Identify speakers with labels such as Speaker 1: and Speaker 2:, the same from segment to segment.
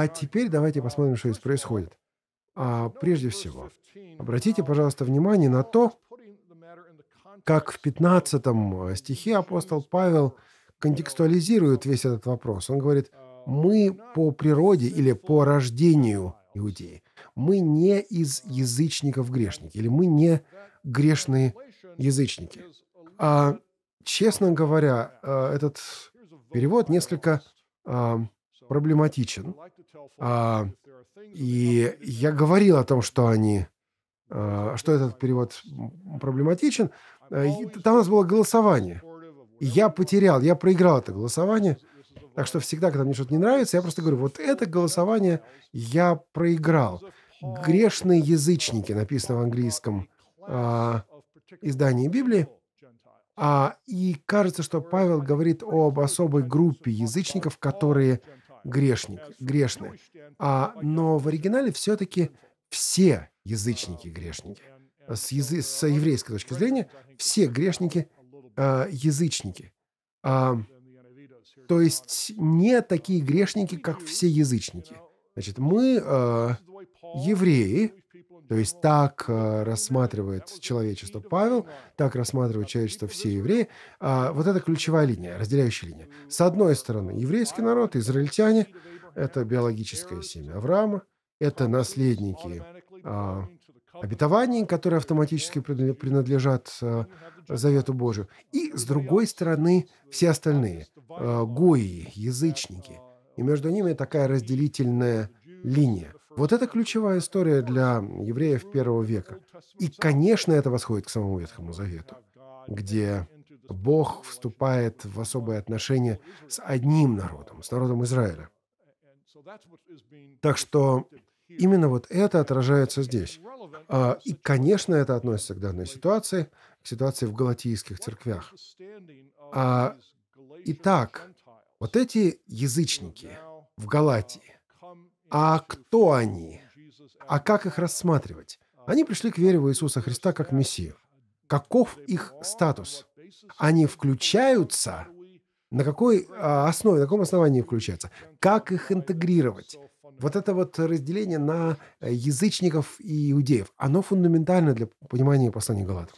Speaker 1: А теперь давайте посмотрим, что здесь происходит. А прежде всего, обратите, пожалуйста, внимание на то, как в 15 э, стихе апостол Павел контекстуализирует весь этот вопрос. Он говорит, мы по природе или по рождению иудеи, мы не из язычников грешники, или мы не грешные язычники. А, честно говоря, э, этот перевод несколько а, проблематичен. А, и я говорил о том, что они, а, что этот перевод проблематичен. А, и, там у нас было голосование. И я потерял, я проиграл это голосование. Так что всегда, когда мне что-то не нравится, я просто говорю, вот это голосование я проиграл. Грешные язычники, написано в английском а, издании Библии. А, и кажется, что Павел говорит об особой группе язычников, которые грешник, грешны. А, но в оригинале все-таки все язычники грешники. С, язы, с еврейской точки зрения, все грешники а, язычники. А, то есть не такие грешники, как все язычники. Значит, мы, э, евреи, то есть так э, рассматривает человечество Павел, так рассматривает человечество все евреи. А, вот это ключевая линия, разделяющая линия. С одной стороны, еврейский народ, израильтяне – это биологическое семя Авраама, это наследники а, обетований, которые автоматически принадлежат э, Завету Божию. И, с другой стороны, все остальные э, гои, язычники. И между ними такая разделительная линия. Вот это ключевая история для евреев первого века. И, конечно, это восходит к самому Ветхому Завету, где Бог вступает в особое отношение с одним народом, с народом Израиля. Так что именно вот это отражается здесь. А, и, конечно, это относится к данной ситуации, к ситуации в галатийских церквях. А, итак, вот эти язычники в Галатии, а кто они? А как их рассматривать? Они пришли к вере в Иисуса Христа как Мессию. Каков их статус? Они включаются? На какой а, основе, на каком основании включаются? Как их интегрировать? Вот это вот разделение на э, язычников и иудеев, оно фундаментально для понимания послания Галатов.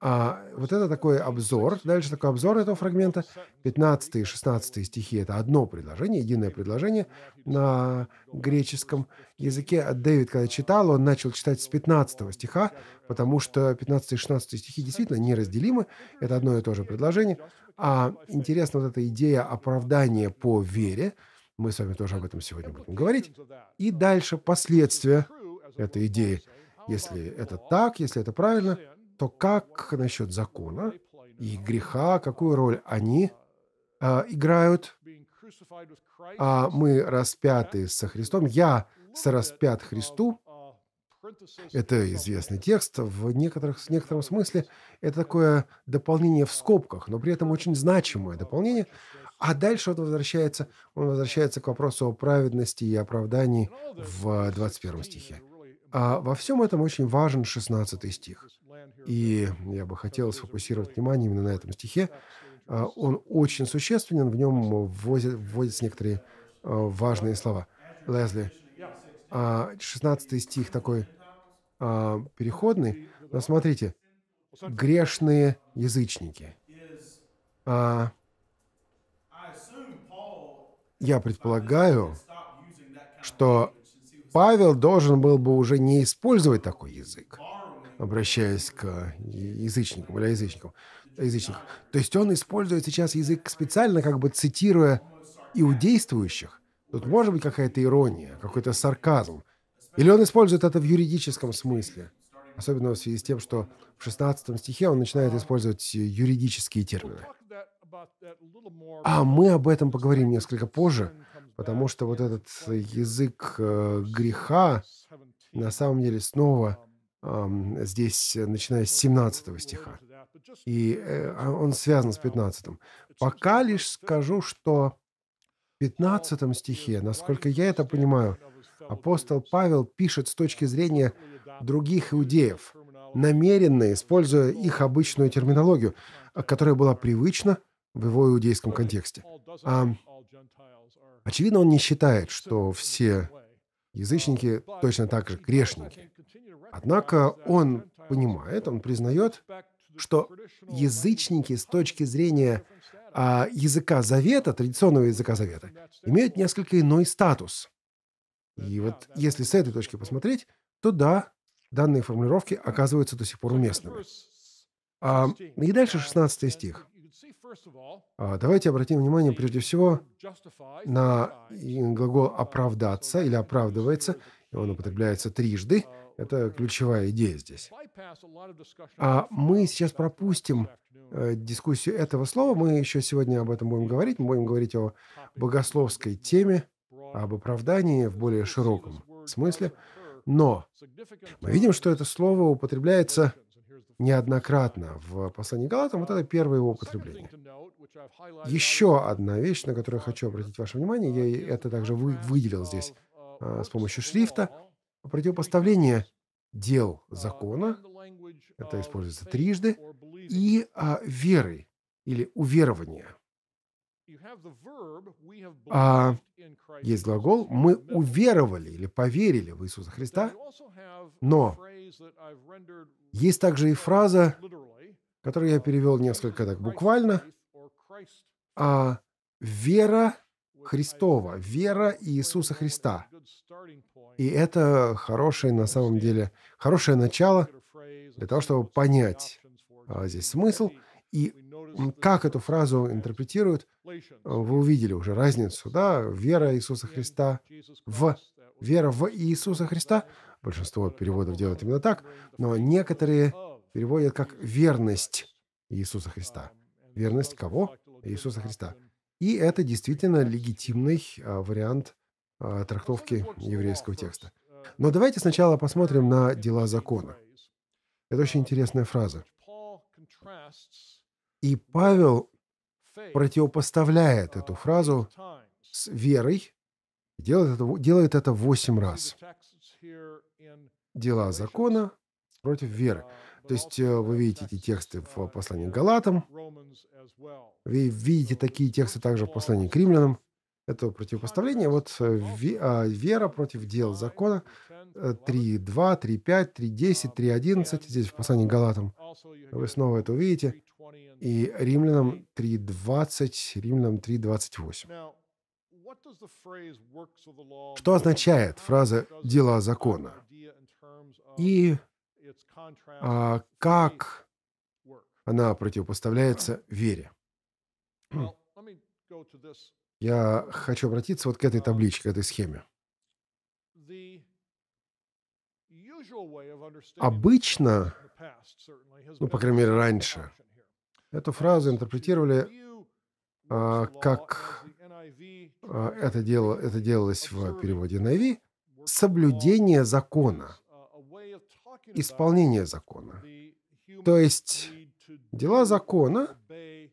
Speaker 1: А вот это такой обзор, дальше такой обзор этого фрагмента, 15 и 16 стихи, это одно предложение, единое предложение на греческом языке. А Дэвид, когда читал, он начал читать с 15 стиха, потому что 15 и 16 стихи действительно неразделимы, это одно и то же предложение. А интересна вот эта идея оправдания по вере, мы с вами тоже об этом сегодня будем говорить. И дальше последствия этой идеи. Если это так, если это правильно, то как насчет закона и греха, какую роль они а, играют? А мы распяты со Христом. Я сораспят Христу. Uh, это известный текст. В некоторых, в некотором смысле это такое дополнение в скобках, но при этом очень значимое дополнение, а дальше он возвращается, он возвращается к вопросу о праведности и оправдании в 21 стихе. А во всем этом очень важен 16 стих. И я бы хотел сфокусировать внимание именно на этом стихе. А, он очень существенен, в нем вводят, вводятся некоторые а, важные слова. Лезли, 16 а, стих такой переходный, но смотрите, грешные язычники я предполагаю, что Павел должен был бы уже не использовать такой язык, обращаясь к язычникам или язычникам. язычникам. То есть он использует сейчас язык специально, как бы цитируя иудействующих. Тут может быть какая-то ирония, какой-то сарказм. Или он использует это в юридическом смысле особенно в связи с тем, что в 16 стихе он начинает использовать юридические термины. А мы об этом поговорим несколько позже, потому что вот этот язык э, греха на самом деле снова здесь, начиная с 17 стиха. И э, а, он связан с 15. Пока лишь скажу, что в 15 стихе, насколько я это понимаю, апостол Павел пишет с точки зрения других иудеев, намеренно используя их обычную терминологию, которая была привычна в его иудейском контексте. А, очевидно, он не считает, что все язычники точно так же грешники. Однако он понимает, он признает, что язычники с точки зрения а, языка завета, традиционного языка завета, имеют несколько иной статус. И вот если с этой точки посмотреть, то да, Данные формулировки оказываются до сих пор уместными. А, и дальше 16 стих. А, давайте обратим внимание прежде всего на глагол uh, «оправдаться» или «оправдывается». Он употребляется трижды. Uh, Это uh, ключевая идея здесь. А мы сейчас пропустим э, дискуссию этого слова. Мы еще сегодня об этом будем говорить. Мы будем говорить о богословской теме, об оправдании в более широком смысле. «но». Мы видим, что это слово употребляется неоднократно в послании Галатам. Вот это первое его употребление. Еще одна вещь, на которую я хочу обратить ваше внимание, я это также вы, выделил здесь а, с помощью шрифта, противопоставление дел закона, это используется трижды, и а, веры или уверования а есть глагол «мы уверовали» или «поверили в Иисуса Христа», но есть также и фраза, которую я uh, перевел несколько так буквально, а «вера Христова», «вера Иисуса Христа». И это хорошее, на самом деле, хорошее начало для того, чтобы понять а, здесь смысл. И как эту фразу интерпретируют, э, вы увидели уже разницу, да, вера Иисуса Христа в вера в Иисуса Христа. Большинство переводов делают именно так, но некоторые переводят как верность Иисуса Христа. Верность кого? Иисуса Христа. И это действительно легитимный э, вариант э, трактовки еврейского текста. Но давайте сначала посмотрим на дела закона. Это очень интересная фраза. И Павел противопоставляет эту фразу с верой, делает это, делает это восемь раз. Дела закона против веры. То есть э, вы видите эти тексты в послании к Галатам, вы видите такие тексты также в послании к римлянам, этого противопоставления. Вот э, а, вера против дел закона 3.2, 3.5, 3.10, 3.11, здесь в послании к Галатам. Вы снова это увидите. И римлянам 3.20, римлянам 3.28. Что означает фраза «дела закона»? И а, как она противопоставляется вере? Я хочу обратиться вот к этой табличке, к этой схеме. Обычно, ну, по крайней мере, раньше, эту фразу интерпретировали а, как а, это, дело, это делалось в переводе на Ви, соблюдение закона, исполнение закона. То есть дела закона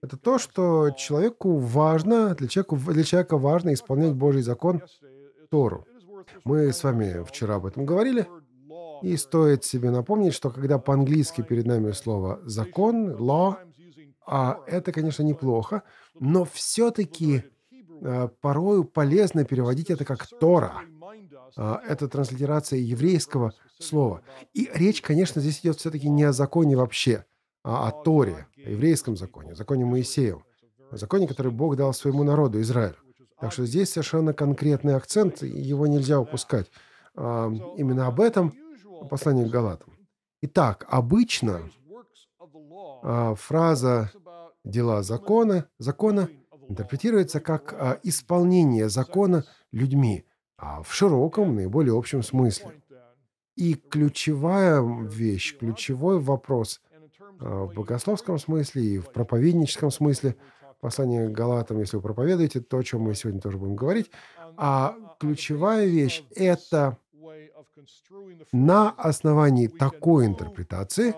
Speaker 1: это то, что человеку важно, для человека, для человека важно исполнять Божий закон Тору. Мы с вами вчера об этом говорили. И стоит себе напомнить, что когда по-английски перед нами слово «закон», «law», а это, конечно, неплохо, но все-таки э, порою полезно переводить это как «тора». Э, это транслитерация еврейского слова. И речь, конечно, здесь идет все-таки не о законе вообще – а, о Торе, о еврейском законе, о законе Моисеев, о законе, который Бог дал своему народу, Израилю. Так что здесь совершенно конкретный акцент, и его нельзя упускать. А, именно об этом послание к Галатам. Итак, обычно а, фраза «дела закона», закона интерпретируется как исполнение закона людьми, в широком, наиболее общем смысле. И ключевая вещь, ключевой вопрос – Э, в богословском смысле и в проповедническом смысле. Послание Галатам, если вы проповедуете, то, о чем мы сегодня тоже будем говорить. А ключевая вещь — это на основании такой интерпретации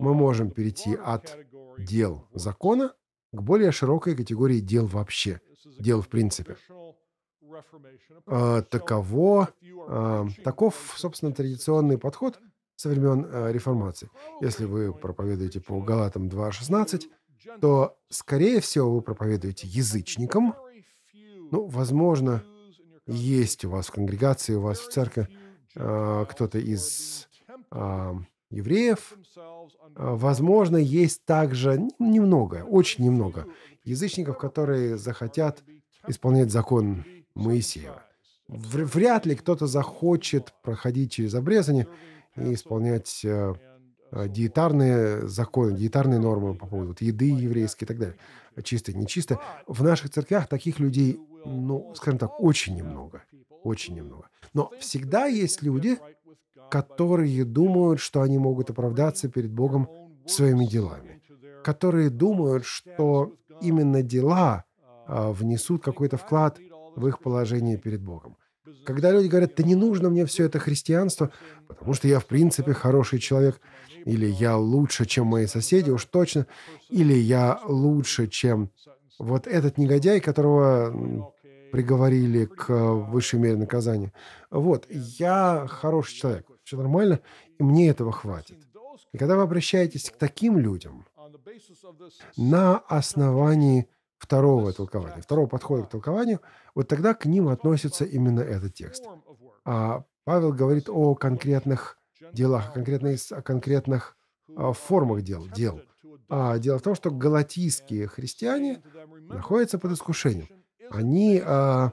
Speaker 1: мы можем перейти от дел закона к более широкой категории дел вообще, дел в принципе. Э, таково, э, таков, собственно, традиционный подход — со времен э, реформации. Если вы проповедуете по Галатам 2.16, то, скорее всего, вы проповедуете язычникам. Ну, возможно, есть у вас в конгрегации, у вас в церкви э, кто-то из а, евреев. Э, возможно, есть также немного, очень немного язычников, которые захотят исполнять закон Моисеева. Вряд ли кто-то захочет проходить через обрезание, и исполнять э, э, диетарные законы, диетарные нормы по поводу еды еврейской и так далее. Чисто, нечисто. В наших церквях таких людей, ну, скажем так, очень немного. Очень немного. Но всегда есть люди, которые думают, что они могут оправдаться перед Богом своими делами. Которые думают, что именно дела э, внесут какой-то вклад в их положение перед Богом. Когда люди говорят, да не нужно мне все это христианство, потому что я в принципе хороший человек, или я лучше, чем мои соседи, уж точно, или я лучше, чем вот этот негодяй, которого приговорили к э, высшей мере наказания. Вот, я хороший человек, все нормально, и мне этого хватит. И когда вы обращаетесь к таким людям, на основании второго толкования, второго подхода к толкованию, вот тогда к ним относится именно этот текст. А Павел говорит о конкретных делах, о конкретных, о конкретных о формах дел, дел. А дело в том, что галатийские христиане находятся под искушением. Они а, а,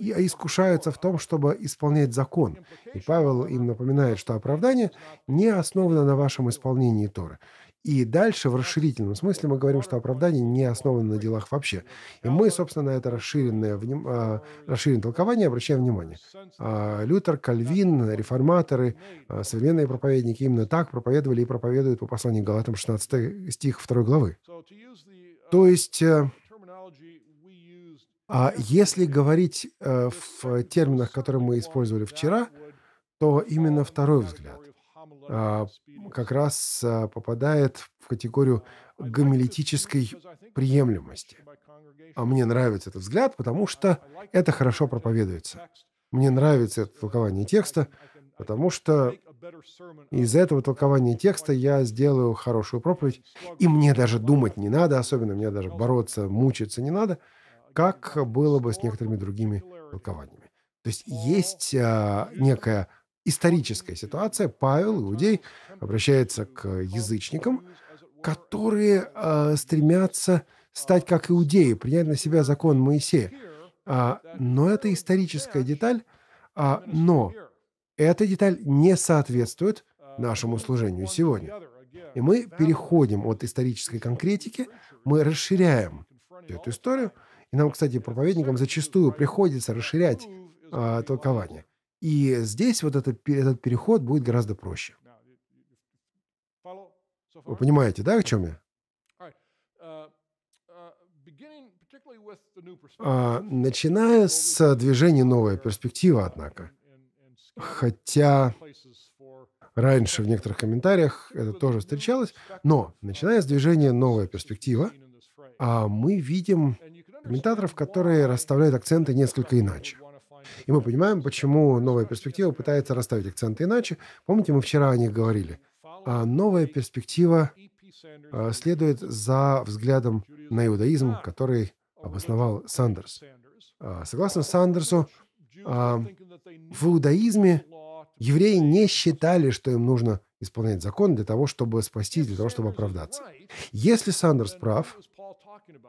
Speaker 1: искушаются в том, чтобы исполнять закон. И Павел им напоминает, что оправдание не основано на вашем исполнении Торы. И дальше в расширительном смысле мы говорим, что оправдание не основано на делах вообще. И мы, собственно, на это расширенное, вним... А, расширенное толкование обращаем внимание. А, Лютер, Кальвин, реформаторы, а, современные проповедники именно так проповедовали и проповедуют по посланию Галатам 16 стих 2 главы. То есть... Э, а если говорить э, в терминах, которые мы использовали вчера, то именно второй взгляд а, как раз а, попадает в категорию гомилетической приемлемости. А мне нравится этот взгляд, потому что uh, это хорошо uh, проповедуется. Мне нравится это толкование текста, потому что из за этого толкования текста я сделаю хорошую проповедь, и мне даже думать не надо, особенно мне даже бороться, мучиться не надо, uh, как было бы с некоторыми другими толкованиями. То есть есть а, некая историческая ситуация. Павел, иудей, обращается к язычникам, которые э, стремятся стать как иудеи, принять на себя закон Моисея. А, но это историческая деталь, а, но эта деталь не соответствует нашему служению сегодня. И мы переходим от исторической конкретики, мы расширяем эту историю. И нам, кстати, проповедникам зачастую приходится расширять а, толкование. И здесь вот этот, этот переход будет гораздо проще. Вы понимаете, да, о чем я? Uh, uh, а, начиная с движения «Новая перспектива», однако, хотя раньше в некоторых комментариях это тоже встречалось, но начиная с движения «Новая перспектива», а мы видим комментаторов, которые расставляют акценты несколько иначе. И мы понимаем, почему новая перспектива пытается расставить акценты иначе. Помните, мы вчера о них говорили. А новая перспектива э, следует за взглядом на иудаизм, который обосновал Сандерс. А, согласно Сандерсу, а, в иудаизме евреи не считали, что им нужно исполнять закон для того, чтобы спастись, для того, чтобы оправдаться. Если Сандерс прав,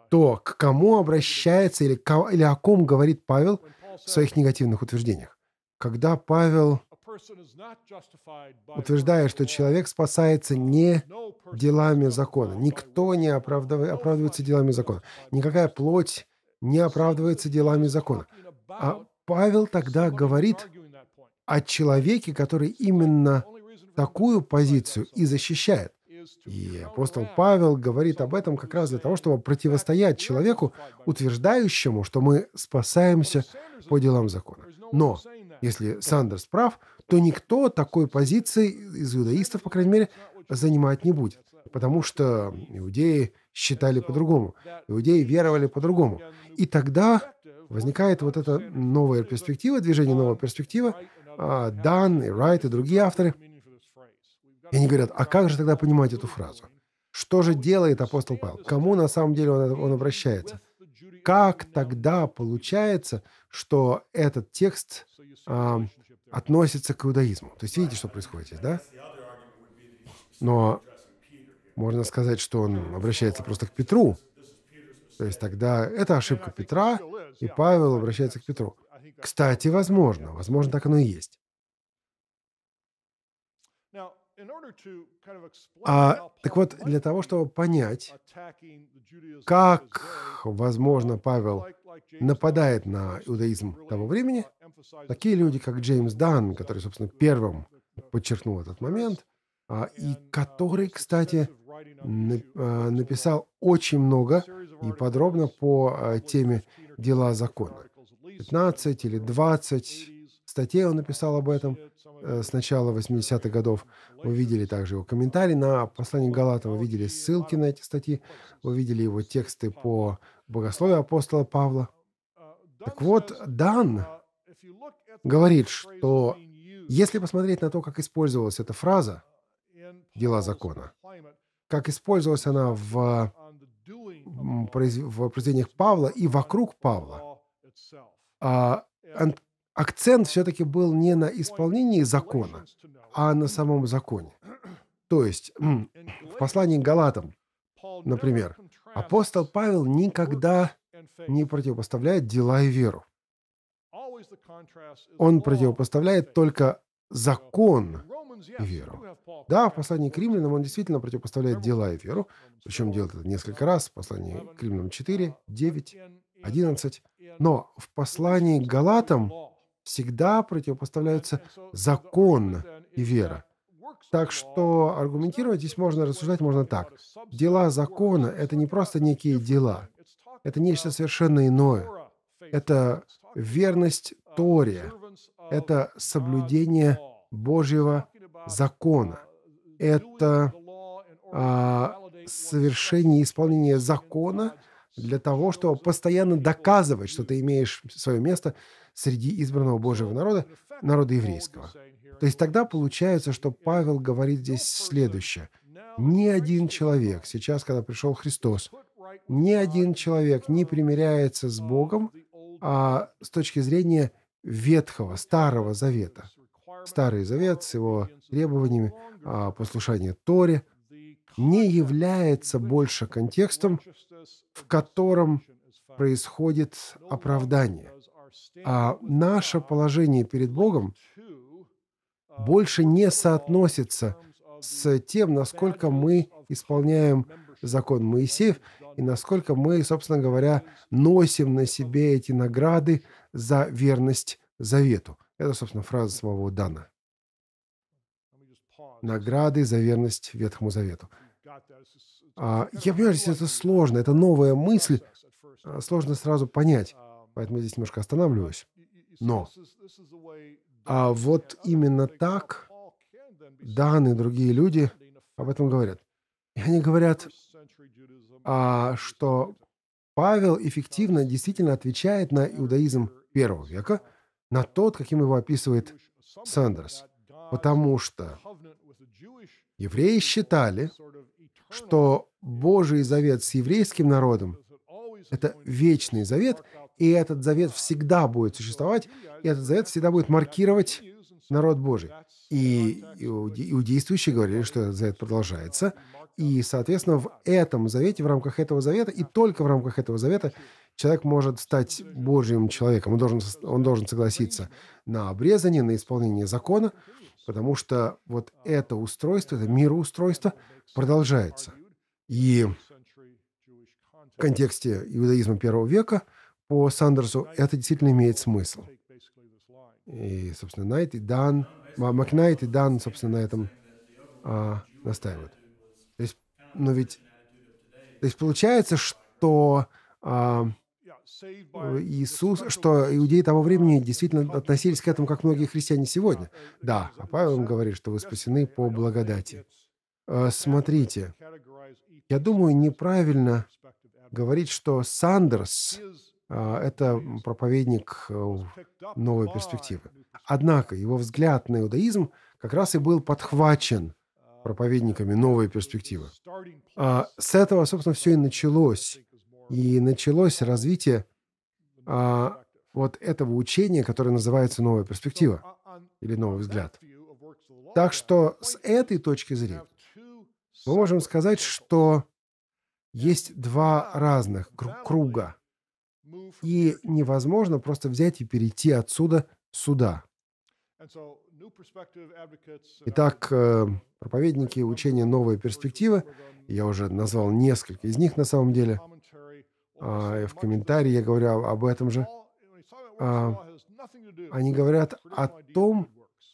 Speaker 1: то к кому обращается или, или о ком говорит Павел, в своих негативных утверждениях. Когда Павел утверждает, что человек спасается uh, не делами закона, никто не оправдывает, оправдывается делами закона, никакая плоть не оправдывается делами закона. А Павел тогда говорит о человеке, который именно такую позицию и защищает. И апостол Павел говорит об этом как раз для того, чтобы противостоять человеку, утверждающему, что мы спасаемся по делам закона. Но если Сандерс прав, то никто такой позиции из иудаистов, по крайней мере, занимать не будет. Потому что иудеи считали по-другому, иудеи веровали по-другому. И тогда возникает вот эта новая перспектива, движение новая перспектива. Дан и Райт и другие авторы – и они говорят, а как же тогда понимать эту фразу? Что же делает апостол Павел? кому на самом деле он, он обращается? Как тогда получается, что этот текст а, относится к иудаизму? То есть видите, что происходит здесь, да? Но можно сказать, что он обращается просто к Петру. То есть тогда это ошибка Петра, и Павел обращается к Петру. Кстати, возможно, возможно, так оно и есть. А, так вот, для того, чтобы понять, как, возможно, um, Павел нападает на иудаизм того времени, uh, такие люди, как Джеймс Данн, который, собственно, первым подчеркнул этот момент, а, и uh, который, кстати, а, написал очень много и подробно по а, теме «Дела закона». 15 uh, или 20 Статье он написал об этом э, с начала 80-х годов. Вы видели также его комментарий на послание Галатам, вы видели ссылки на эти статьи, вы видели его тексты по богословию апостола Павла. Так вот, Дан говорит, что если посмотреть на то, как использовалась эта фраза «дела закона», как использовалась она в, в произведениях Павла и вокруг Павла, а акцент все-таки был не на исполнении закона, а на самом законе. То есть в послании к Галатам, например, апостол Павел никогда не противопоставляет дела и веру. Он противопоставляет только закон и веру. Да, в послании к римлянам он действительно противопоставляет дела и веру, причем делает это несколько раз, в послании к римлянам 4, 9, 11. Но в послании к Галатам всегда противопоставляются закон и вера. Так что аргументировать здесь можно, рассуждать можно так. Дела закона — это не просто некие дела. Это нечто совершенно иное. Это верность Торе. Это соблюдение Божьего закона. Это а, совершение и исполнение закона для того, чтобы постоянно доказывать, что ты имеешь свое место среди избранного Божьего народа, народа еврейского. То есть тогда получается, что Павел говорит здесь следующее. Ни один человек, сейчас, когда пришел Христос, ни один человек не примиряется с Богом а с точки зрения Ветхого, Старого Завета. Старый Завет с его требованиями а, послушания Торе не является больше контекстом, в котором происходит оправдание а наше положение перед Богом больше не соотносится с тем, насколько мы исполняем закон Моисеев и насколько мы, собственно говоря, носим на себе эти награды за верность завету. Это, собственно, фраза самого Дана. Награды за верность Ветхому Завету. А, я понимаю, что это сложно, это новая мысль, а, сложно сразу понять. Поэтому здесь немножко останавливаюсь. Но, а вот именно так Дан и другие люди об этом говорят. И они говорят, а, что Павел эффективно действительно отвечает на иудаизм первого века, на тот, каким его описывает Сандерс. Потому что евреи считали, что Божий завет с еврейским народом – это вечный завет, и этот завет всегда будет существовать, и этот завет всегда будет маркировать народ Божий. И иудействующие говорили, что этот завет продолжается. И, соответственно, в этом завете, в рамках этого завета, и только в рамках этого завета человек может стать Божьим человеком. Он должен, он должен согласиться на обрезание, на исполнение закона, потому что вот это устройство, это мироустройство продолжается. И в контексте иудаизма первого века – по Сандерсу это действительно имеет смысл. И, собственно, Найт и Дан, Макнайт и Дан, собственно, на этом а, настаивают. То есть, но ведь, то есть получается, что а, Иисус, что иудеи того времени действительно относились к этому, как многие христиане сегодня. Да, а Павел им говорит, что вы спасены по благодати. А, смотрите, я думаю, неправильно говорить, что Сандерс а, это проповедник э, новой перспективы. Однако его взгляд на иудаизм как раз и был подхвачен проповедниками новой перспективы. А, с этого, собственно, все и началось. И началось развитие а, вот этого учения, которое называется «Новая перспектива» или «Новый взгляд». Так что с этой точки зрения мы можем сказать, что есть два разных круга – и невозможно просто взять и перейти отсюда сюда. Uh, Итак, э, проповедники учения «Новая перспектива», я уже назвал несколько из них на самом деле, а, э, в комментарии я говорю об этом же, а, они говорят о том,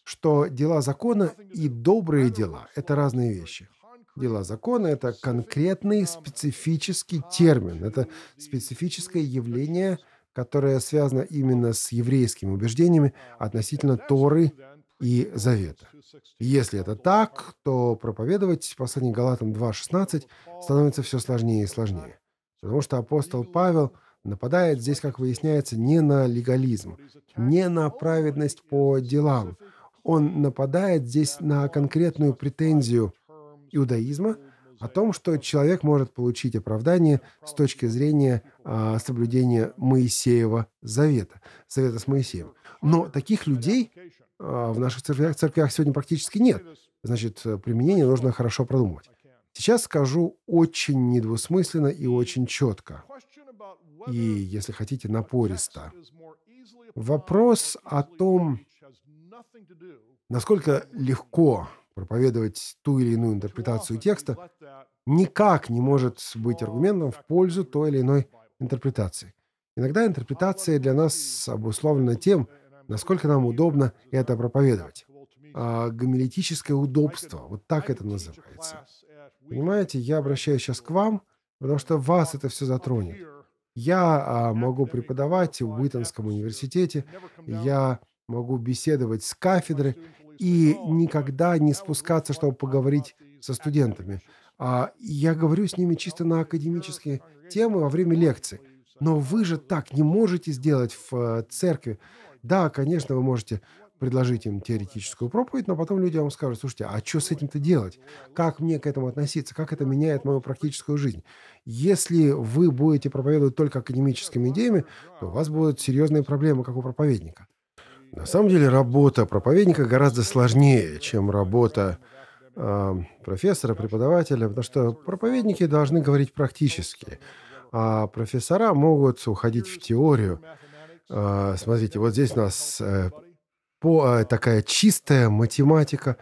Speaker 1: что дела закона и добрые дела – это разные вещи дела закона – это конкретный специфический термин, это специфическое явление, которое связано именно с еврейскими убеждениями относительно Торы и Завета. если это так, то проповедовать послание Галатам 2.16 становится все сложнее и сложнее, потому что апостол Павел – нападает здесь, как выясняется, не на легализм, не на праведность по делам. Он нападает здесь на конкретную претензию иудаизма о том, что человек может получить оправдание с точки зрения а, соблюдения Моисеева завета, завета с Моисеем. Но таких людей а, в наших церквях, церквях сегодня практически нет. Значит, применение нужно хорошо продумывать. Сейчас скажу очень недвусмысленно и очень четко. И, если хотите, напористо. Вопрос о том, насколько легко проповедовать ту или иную интерпретацию текста, никак не может быть аргументом в пользу той или иной интерпретации. Иногда интерпретация для нас обусловлена тем, насколько нам удобно это проповедовать. А гомилетическое удобство, вот так это называется. Понимаете, я обращаюсь сейчас к вам, потому что вас это все затронет. Я могу преподавать в Уитонском университете, я могу беседовать с кафедры, и никогда не спускаться, чтобы поговорить со студентами. А я говорю с ними чисто на академические темы во время лекции. Но вы же так не можете сделать в э, церкви. Да, конечно, вы можете предложить им теоретическую проповедь, но потом люди вам скажут, слушайте, а что с этим-то делать? Как мне к этому относиться? Как это меняет мою практическую жизнь? Если вы будете проповедовать только академическими идеями, то у вас будут серьезные проблемы, как у проповедника. На самом деле работа проповедника гораздо сложнее, чем работа э, профессора, преподавателя, потому что проповедники должны говорить практически, а профессора могут уходить в теорию. Э, смотрите, вот здесь у нас э, по, э, такая чистая математика,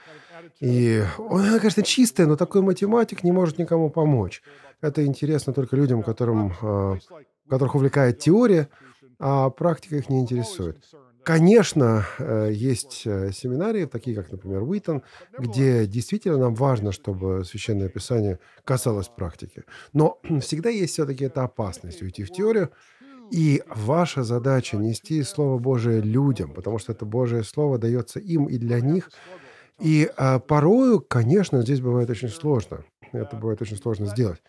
Speaker 1: и она, конечно, чистая, но такой математик не может никому помочь. Это интересно только людям, которым, э, которых увлекает теория, а практика их не интересует. Конечно, э, есть э, семинарии, такие как, например, Уитон, где действительно нам важно, чтобы священное писание касалось практики. Но всегда есть все-таки эта опасность уйти в теорию, и ваша задача нести Слово Божие людям, потому что это Божие Слово дается им и для них. И а, порою, конечно, здесь бывает очень сложно. Это бывает очень сложно сделать.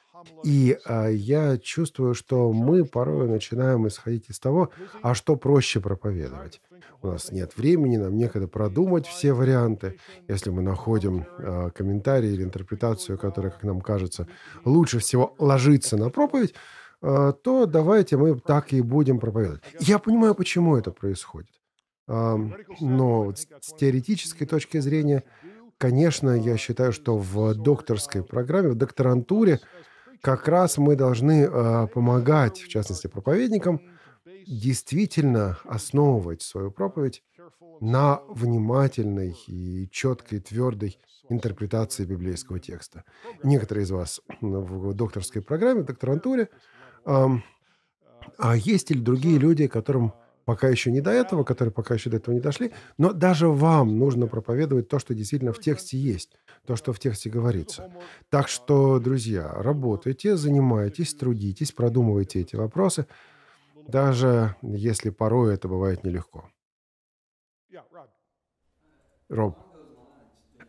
Speaker 1: И э, я чувствую, что мы порой начинаем исходить из того, а что проще проповедовать. У нас нет времени, нам некогда продумать все варианты. Если мы находим э, а, комментарий или интерпретацию, которая, как нам кажется, лучше всего ложится на проповедь, э, то давайте мы так и будем проповедовать. Я понимаю, почему это происходит. Э, но с теоретической точки зрения, конечно, я считаю, что в докторской программе, в докторантуре как раз мы должны э, помогать, в частности, проповедникам, действительно основывать свою проповедь на внимательной и четкой, твердой интерпретации библейского текста. Некоторые из вас в докторской программе, в докторантуре, э, а есть или другие люди, которым пока еще не до этого, которые пока еще до этого не дошли, но даже вам нужно проповедовать то, что действительно в тексте есть то, что в тексте говорится. Так что, друзья, работайте, занимайтесь, трудитесь, продумывайте эти вопросы, даже если порой это бывает нелегко. Роб.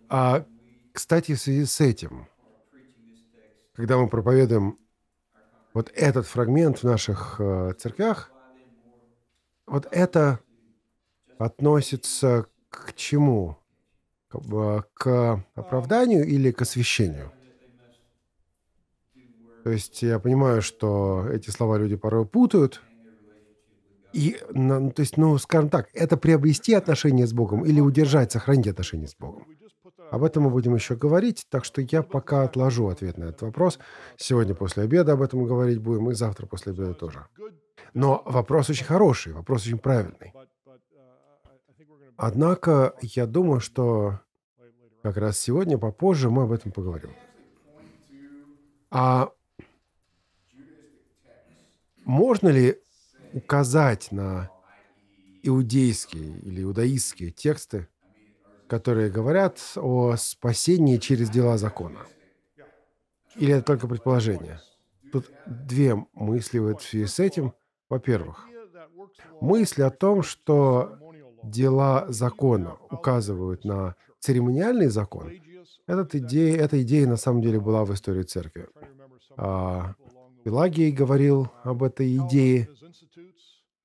Speaker 1: А, кстати, в связи с этим, когда мы проповедуем вот этот фрагмент в наших э, церквях, вот это относится к чему? к оправданию или к освящению? То есть я понимаю, что эти слова люди порой путают. И, ну, то есть, ну, скажем так, это приобрести отношения с Богом или удержать, сохранить отношения с Богом. Об этом мы будем еще говорить, так что я пока отложу ответ на этот вопрос. Сегодня после обеда об этом говорить будем, и завтра после обеда тоже. Но вопрос очень хороший, вопрос очень правильный. Однако я думаю, что как раз сегодня, попозже, мы об этом поговорим. А можно ли указать на иудейские или иудаистские тексты, которые говорят о спасении через дела закона? Или это только предположение? Тут две мысли в связи с этим. Во-первых, мысль о том, что дела закона указывают на церемониальный закон, этот идея, эта идея на самом деле была в истории церкви. А, Пелагий говорил об этой идее,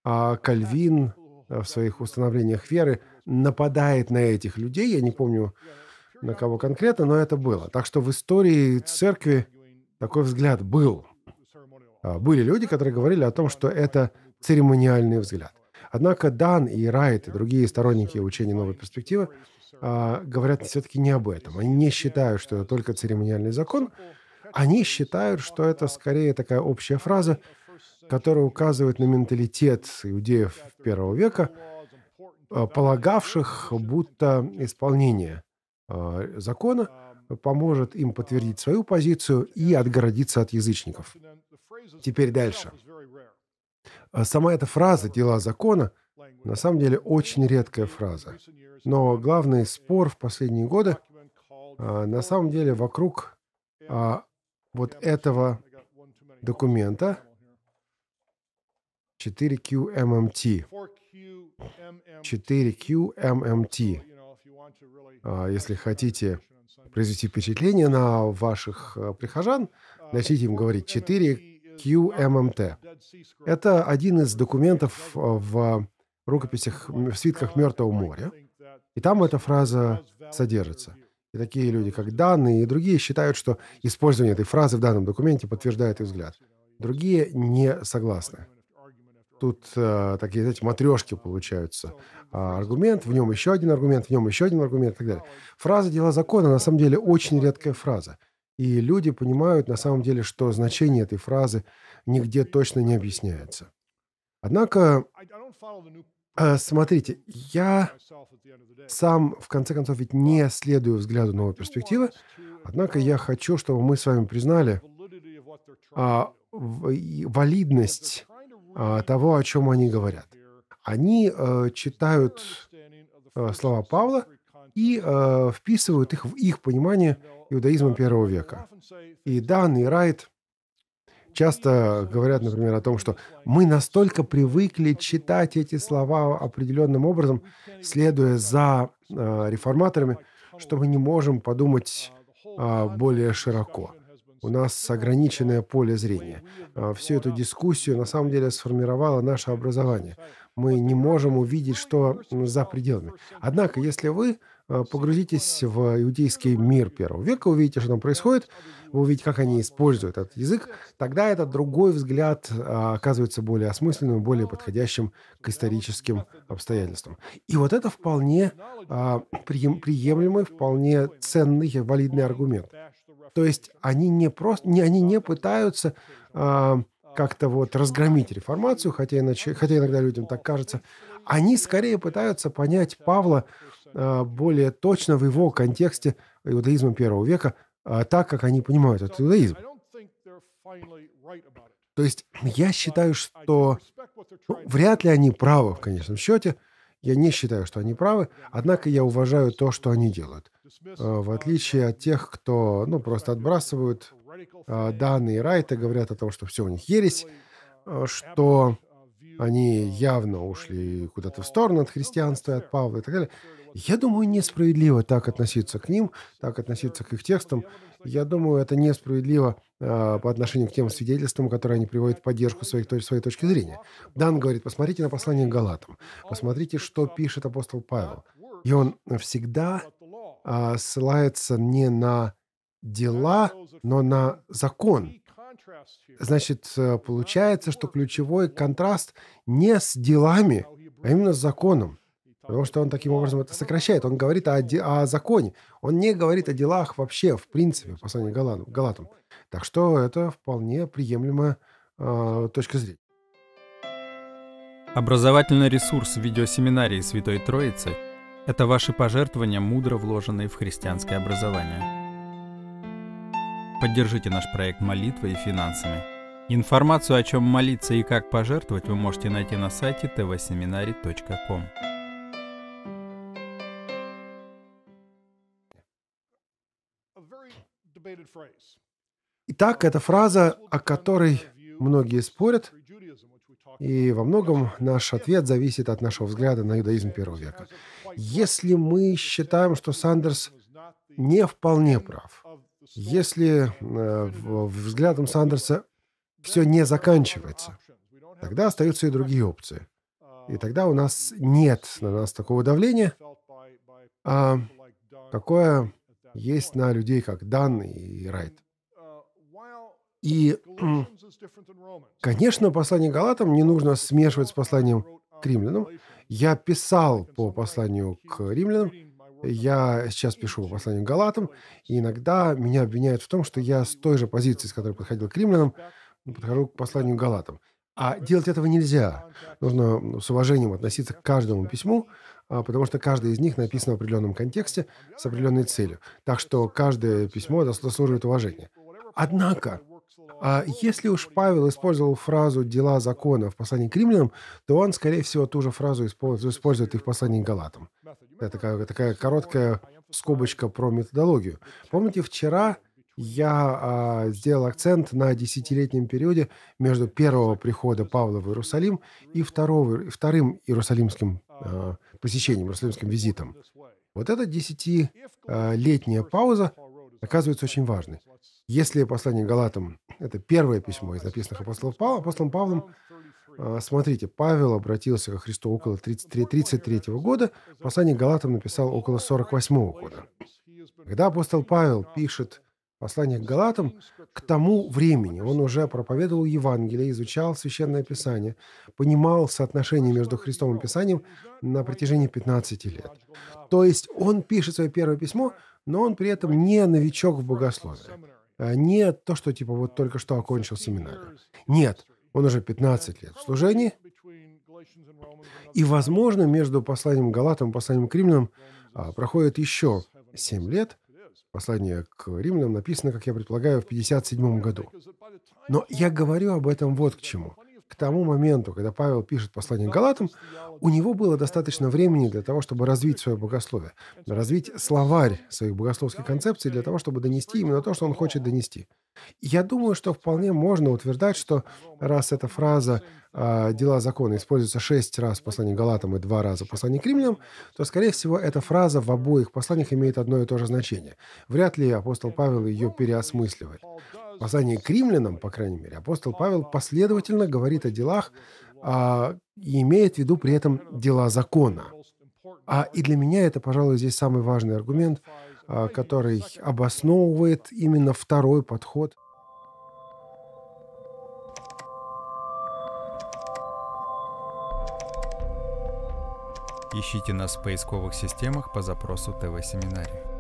Speaker 1: а Кальвин в своих установлениях веры нападает на этих людей. Я не помню, на кого конкретно, но это было. Так что в истории церкви такой взгляд был. А, были люди, которые говорили о том, что это церемониальный взгляд. Однако Дан и Райт, и другие сторонники учения новой перспективы, а, говорят все-таки не об этом. Они не считают, что это только церемониальный закон. Они считают, что это скорее такая общая фраза, которая указывает на менталитет иудеев первого века, а, полагавших, будто исполнение а, закона поможет им подтвердить свою позицию и отгородиться от язычников. Теперь дальше. А сама эта фраза «дела закона» на самом деле очень редкая фраза. Но главный спор в последние годы а, на самом деле вокруг а, вот этого документа 4QMMT. 4QMMT. Эм эм эм если хотите произвести впечатление на ваших прихожан, начните им говорить 4 QMMT. Это один из документов э, в рукописях, в свитках Мертвого моря. И там эта фраза содержится. И такие люди, как данные и другие, считают, что использование этой фразы в данном документе подтверждает их взгляд. Другие не согласны. Тут э, такие, знаете, матрешки получаются. А, аргумент, в нем еще один аргумент, в нем еще один аргумент и так далее. Фраза «дела закона» на самом деле очень редкая фраза. И люди понимают на самом деле, что значение этой фразы нигде точно не объясняется. Однако, э, смотрите, я сам, в конце концов, ведь не следую взгляду новой перспективы, однако я хочу, чтобы мы с вами признали а, валидность а, того, о чем они говорят. Они а, читают а, слова Павла и а, вписывают их в их понимание иудаизмом первого века. И Дан, и Райт часто говорят, например, о том, что мы настолько привыкли читать эти слова определенным образом, следуя за э, реформаторами, что мы не можем подумать а, более широко. У нас ограниченное поле зрения. А, всю эту дискуссию на самом деле сформировало наше образование. Мы не можем увидеть, что за пределами. Однако, если вы Э, погрузитесь в иудейский мир первого века, увидите, что там происходит, вы увидите, как они используют этот язык, тогда этот другой взгляд э, оказывается более осмысленным, более подходящим к историческим обстоятельствам. И вот это вполне э, приемлемый, вполне ценный, валидный аргумент. То есть они не просто, не, они не пытаются как-то вот разгромить реформацию, хотя, иначе, хотя иногда людям так кажется. Они скорее пытаются понять Павла Э, более точно в его контексте иудаизма первого века, э, так как они понимают этот иудаизм. То есть я считаю, что ну, вряд ли они правы в конечном счете. Я не считаю, что они правы, однако я уважаю то, что они делают. Э, в uh, отличие от тех, кто ну, просто отбрасывают данные Райта, говорят о том, что все у них ересь, uh, что uh, они явно ушли куда-то в сторону от христианства, от Павла и так далее. Я думаю, несправедливо так относиться к ним, так относиться к их текстам. Я думаю, это несправедливо э, по отношению к тем свидетельствам, которые они приводят в поддержку своих, то, своей точки зрения. Дан говорит, посмотрите на послание к Галатам, посмотрите, что пишет апостол Павел. И он всегда э, ссылается не на дела, но на закон. Значит, э, получается, что ключевой контраст не с делами, а именно с законом. Потому что он таким образом это сокращает. Он говорит о, о законе. Он не говорит о делах вообще, в принципе, в послании Галатам. Галатам. Так что это вполне приемлемая э, точка зрения. Образовательный ресурс видеосеминарии Святой Троицы – это ваши пожертвования, мудро вложенные в христианское образование. Поддержите наш проект молитвой и финансами. Информацию, о чем молиться и как пожертвовать, вы можете найти на сайте tvseminary.com. Итак, это фраза, о которой многие спорят, и во многом наш ответ зависит от нашего взгляда на иудаизм первого века. Если мы считаем, что Сандерс не вполне прав, если э, взглядом Сандерса все не заканчивается, тогда остаются и другие опции. И тогда у нас нет на нас такого давления, а какое есть на людей как Дан и Райт. И, конечно, послание Галатам не нужно смешивать с посланием к римлянам. Я писал по посланию к римлянам, я сейчас пишу по посланию к Галатам, и иногда меня обвиняют в том, что я с той же позиции, с которой подходил к римлянам, подхожу к посланию к Галатам. А делать этого нельзя. Нужно ну, с уважением относиться к каждому письму, а, потому что каждое из них написано в определенном контексте с определенной целью. Так что каждое письмо заслуживает уважения. Однако, а, если уж Павел использовал фразу «дела закона» в послании к римлянам, то он, скорее всего, ту же фразу использует и в послании к Галатам. Это такая, такая короткая скобочка про методологию. Помните, вчера я а, сделал акцент на десятилетнем периоде между первого прихода Павла в Иерусалим и второго, вторым Иерусалимским а, посещением, иерусалимским визитом. Вот эта десятилетняя пауза оказывается очень важной. Если послание Галатам – это первое письмо из написанных апостолом Павлом, апостолом Павлом Смотрите, Павел обратился ко Христу около 33, 33 года, послание Галатам написал около 48 года. Когда апостол Павел пишет послание к Галатам, к тому времени. Он уже проповедовал Евангелие, изучал Священное Писание, понимал соотношение между Христом и Писанием на протяжении 15 лет. То есть он пишет свое первое письмо, но он при этом не новичок в богословии. А, не то, что типа вот только что окончил семинарию. Нет, он уже 15 лет в служении. И, возможно, между посланием к Галатам и посланием к Римлянам а, проходит еще 7 лет – Послание к римлянам написано, как я предполагаю, в 57 году. Но я говорю об этом вот к чему. К тому моменту, когда Павел пишет послание к Галатам, у него было достаточно времени для того, чтобы развить свое богословие, развить словарь своих богословских концепций для того, чтобы донести именно то, что он хочет донести – я думаю, что вполне можно утверждать, что раз эта фраза а, «дела закона» используется шесть раз в послании Галатам и два раза в послании к римлянам, то, скорее всего, эта фраза в обоих посланиях имеет одно и то же значение. Вряд ли апостол Павел ее переосмысливает. В послании к римлянам, по крайней мере, апостол Павел последовательно говорит о делах а, и имеет в виду при этом дела закона. А и для меня это, пожалуй, здесь самый важный аргумент – а, который обосновывает именно второй подход. Ищите нас в поисковых системах по запросу ТВ-семинария.